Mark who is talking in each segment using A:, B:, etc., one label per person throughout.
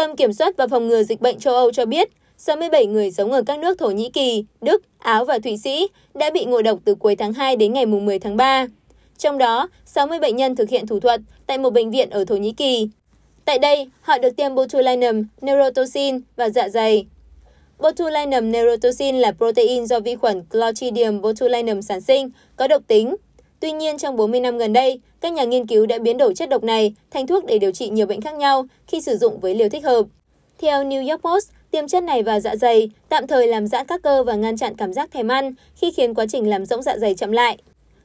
A: tâm Kiểm soát và Phòng ngừa Dịch bệnh châu Âu cho biết, 67 người sống ở các nước Thổ Nhĩ Kỳ, Đức, Áo và Thụy Sĩ đã bị ngộ độc từ cuối tháng 2 đến ngày 10 tháng 3. Trong đó, 60 bệnh nhân thực hiện thủ thuật tại một bệnh viện ở Thổ Nhĩ Kỳ. Tại đây, họ được tiêm botulinum, neurotoxin và dạ dày. Botulinum neurotoxin là protein do vi khuẩn Clostridium botulinum sản sinh, có độc tính Tuy nhiên, trong 40 năm gần đây, các nhà nghiên cứu đã biến đổi chất độc này thành thuốc để điều trị nhiều bệnh khác nhau khi sử dụng với liều thích hợp. Theo New York Post, tiêm chất này vào dạ dày tạm thời làm giãn các cơ và ngăn chặn cảm giác thèm ăn khi khiến quá trình làm rỗng dạ dày chậm lại.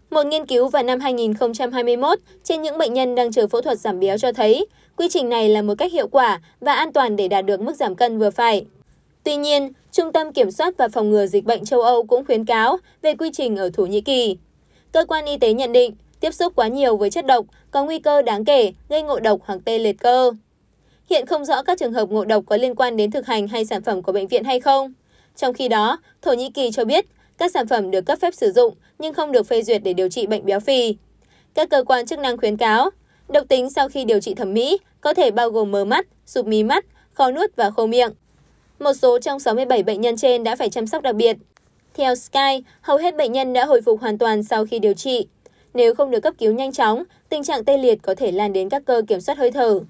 A: Một nghiên cứu vào năm 2021 trên những bệnh nhân đang chờ phẫu thuật giảm béo cho thấy quy trình này là một cách hiệu quả và an toàn để đạt được mức giảm cân vừa phải. Tuy nhiên, Trung tâm Kiểm soát và Phòng ngừa Dịch bệnh châu Âu cũng khuyến cáo về quy trình ở Thổ Nhĩ Kỳ. Cơ quan y tế nhận định tiếp xúc quá nhiều với chất độc có nguy cơ đáng kể gây ngộ độc hoặc tê liệt cơ. Hiện không rõ các trường hợp ngộ độc có liên quan đến thực hành hay sản phẩm của bệnh viện hay không. Trong khi đó, Thổ Nhĩ Kỳ cho biết các sản phẩm được cấp phép sử dụng nhưng không được phê duyệt để điều trị bệnh béo phì. Các cơ quan chức năng khuyến cáo, độc tính sau khi điều trị thẩm mỹ có thể bao gồm mờ mắt, sụp mí mắt, khó nuốt và khô miệng. Một số trong 67 bệnh nhân trên đã phải chăm sóc đặc biệt. Theo Sky, hầu hết bệnh nhân đã hồi phục hoàn toàn sau khi điều trị. Nếu không được cấp cứu nhanh chóng, tình trạng tê liệt có thể lan đến các cơ kiểm soát hơi thở.